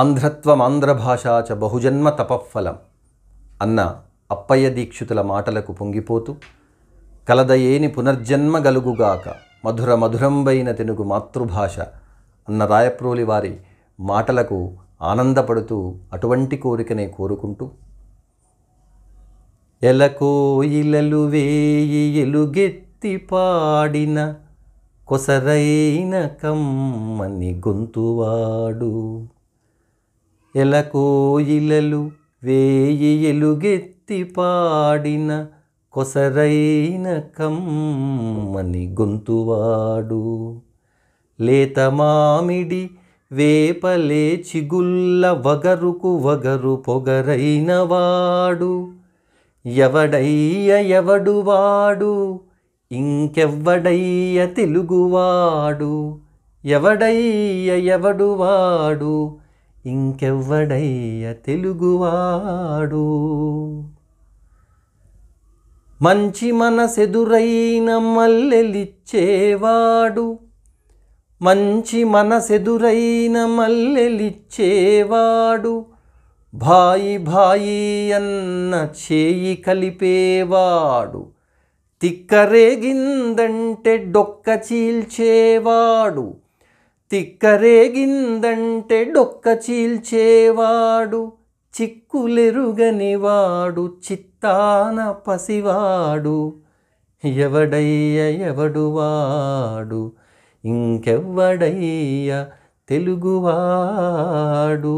ఆంధ్రత్వం ఆంధ్రభాషా చ బహుజన్మ తపఫలం అన్న అప్పయ్య దీక్షితుల మాటలకు పొంగిపోతూ కలదయేని పునర్జన్మ గలుగుగాక మధుర మధురంబైన తెలుగు మాతృభాష అన్న రాయప్రోలి వారి మాటలకు ఆనందపడుతూ అటువంటి కోరికనే కోరుకుంటూ ఎలకోయిలలు వేయి ఎలుగెత్తి పాడిన కొసరైన కమ్మని గొంతువాడు ఎలకోయిలలు వేయి ఎలుగెత్తి పాడిన కొసరైన కమ్మని గొంతువాడు లేత మామిడి వేపలే చిగుల్ల వగరుకు వగరు పొగరైన వాడు ఎవడయ్య ఎవడు వాడు ఇంకెవ్వడయ్య తెలుగువాడు ఎవడయ్య ఎవడు వాడు ఇంకెవ్వడయ్య తెలుగువాడు మంచి మనసెదురైన మల్లెలిచ్చేవాడు మంచి మనసెదురైన మల్లెలిచ్చేవాడు భాయి భాయి అన్న చేయి కలిపేవాడు తిక్కరేగిందంటే డొక్క చీల్చేవాడు తిక్కరేగిందంటే డొక్క చీల్చేవాడు చిక్కులెరుగనివాడు చిత్తాన పసివాడు ఎవడయ్య ఎవడువాడు ఇంకెవ్వడయ్య తెలుగువాడు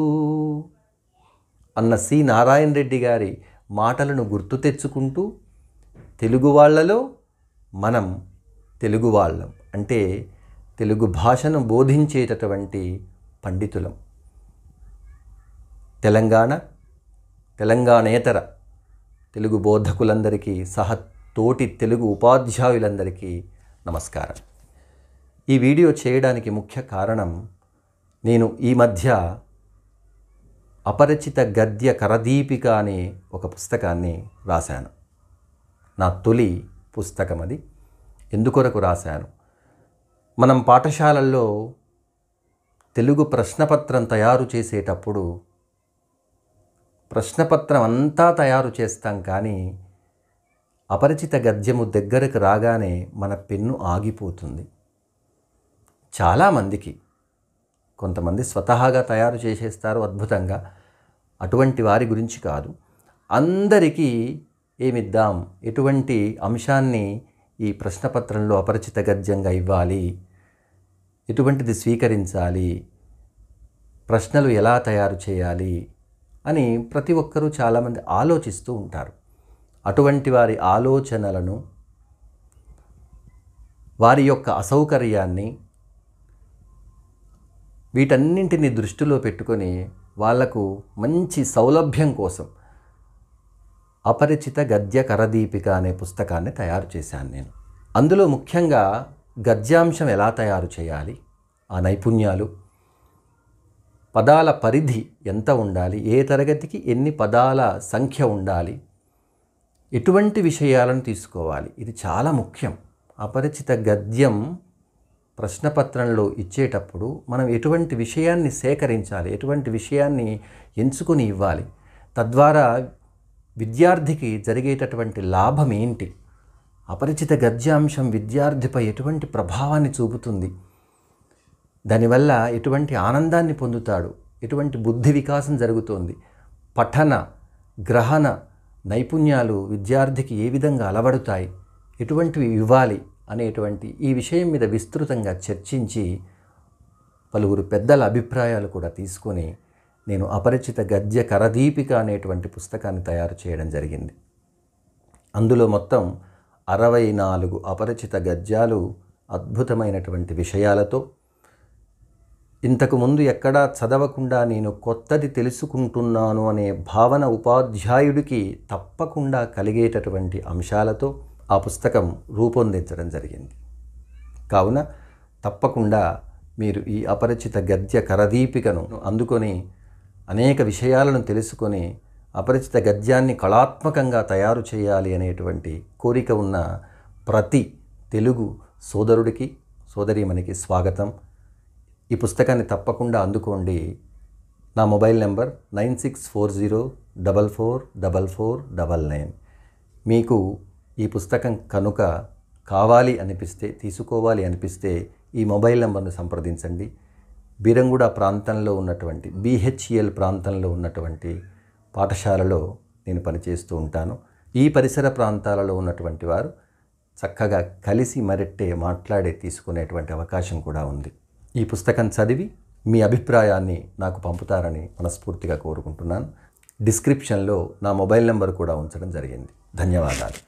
అన్న సి నారాయణ రెడ్డి గారి మాటలను గుర్తు తెచ్చుకుంటూ తెలుగు వాళ్ళలో మనం తెలుగు వాళ్ళం అంటే తెలుగు భాషను బోధించేటటువంటి పండితులం తెలంగాణ తెలంగాణేతర తెలుగు బోధకులందరికీ సహ తోటి తెలుగు ఉపాధ్యాయులందరికీ నమస్కారం ఈ వీడియో చేయడానికి ముఖ్య కారణం నేను ఈ మధ్య అపరిచిత గద్య కరదీపిక అనే ఒక పుస్తకాన్ని రాశాను నా తొలి పుస్తకం అది ఎందుకొరకు రాశాను మనం పాఠశాలల్లో తెలుగు ప్రశ్నపత్రం తయారు చేసేటప్పుడు ప్రశ్నపత్రం అంతా తయారు చేస్తాం కానీ అపరిచిత గద్యము దగ్గరకు రాగానే మన పెన్ను ఆగిపోతుంది చాలామందికి కొంతమంది స్వతహాగా తయారు చేసేస్తారు అద్భుతంగా అటువంటి వారి గురించి కాదు అందరికీ ఏమిద్దాం ఎటువంటి అంశాన్ని ఈ ప్రశ్నపత్రంలో అపరిచిత గద్యంగా ఇవ్వాలి ఎటువంటిది స్వీకరించాలి ప్రశ్నలు ఎలా తయారు చేయాలి అని ప్రతి ఒక్కరూ చాలామంది ఆలోచిస్తూ ఉంటారు అటువంటి వారి ఆలోచనలను వారి యొక్క అసౌకర్యాన్ని వీటన్నింటిని దృష్టిలో పెట్టుకొని వాళ్లకు మంచి సౌలభ్యం కోసం అపరిచిత గద్య కరదీపిక అనే పుస్తకాన్ని తయారు చేశాను నేను అందులో ముఖ్యంగా గద్యాంశం ఎలా తయారు చేయాలి ఆ నైపుణ్యాలు పదాల పరిధి ఎంత ఉండాలి ఏ తరగతికి ఎన్ని పదాల సంఖ్య ఉండాలి ఎటువంటి విషయాలను తీసుకోవాలి ఇది చాలా ముఖ్యం అపరిచిత గద్యం ప్రశ్నపత్రంలో ఇచ్చేటప్పుడు మనం ఎటువంటి విషయాన్ని సేకరించాలి ఎటువంటి విషయాన్ని ఎంచుకొని ఇవ్వాలి తద్వారా విద్యార్థికి జరిగేటటువంటి లాభం ఏంటి అపరిచిత గద్యాంశం విద్యార్థిపై ఎటువంటి ప్రభావాన్ని చూపుతుంది దానివల్ల ఎటువంటి ఆనందాన్ని పొందుతాడు ఎటువంటి బుద్ధి వికాసం జరుగుతోంది పఠన గ్రహణ నైపుణ్యాలు విద్యార్థికి ఏ విధంగా అలవడుతాయి ఎటువంటివి ఇవ్వాలి అనేటువంటి ఈ విషయం మీద విస్తృతంగా చర్చించి పలువురు పెద్దల అభిప్రాయాలు కూడా తీసుకొని నేను అపరిచిత గద్య కరదీపిక అనేటువంటి పుస్తకాన్ని తయారు చేయడం జరిగింది అందులో మొత్తం అరవై నాలుగు అపరిచిత గద్యాలు అద్భుతమైనటువంటి విషయాలతో ఇంతకుముందు ఎక్కడా చదవకుండా నేను కొత్తది తెలుసుకుంటున్నాను అనే భావన ఉపాధ్యాయుడికి తప్పకుండా కలిగేటటువంటి అంశాలతో ఆ పుస్తకం రూపొందించడం జరిగింది కావున తప్పకుండా మీరు ఈ అపరిచిత గద్య కరదీపికను అందుకొని అనేక విషయాలను తెలుసుకొని అపరిచిత గద్యాన్ని కళాత్మకంగా తయారు చేయాలి అనేటువంటి కోరిక ఉన్న ప్రతి తెలుగు సోదరుడికి సోదరీమణికి స్వాగతం ఈ పుస్తకాన్ని తప్పకుండా అందుకోండి నా mobile number nine six four zero double four double four double nine మీకు ఈ పుస్తకం కనుక కావాలి అనిపిస్తే తీసుకోవాలి అనిపిస్తే ఈ మొబైల్ నెంబర్ను సంప్రదించండి బీరంగుడ ప్రాంతంలో ఉన్నటువంటి బీహెచ్ఈఎల్ ప్రాంతంలో ఉన్నటువంటి పాఠశాలలో నేను పనిచేస్తూ ఉంటాను ఈ పరిసర ప్రాంతాలలో ఉన్నటువంటి వారు చక్కగా కలిసి మరెట్టే మాట్లాడే తీసుకునేటువంటి అవకాశం కూడా ఉంది ఈ పుస్తకం చదివి మీ అభిప్రాయాన్ని నాకు పంపుతారని మనస్ఫూర్తిగా కోరుకుంటున్నాను డిస్క్రిప్షన్లో నా మొబైల్ నెంబర్ కూడా ఉంచడం జరిగింది ధన్యవాదాలు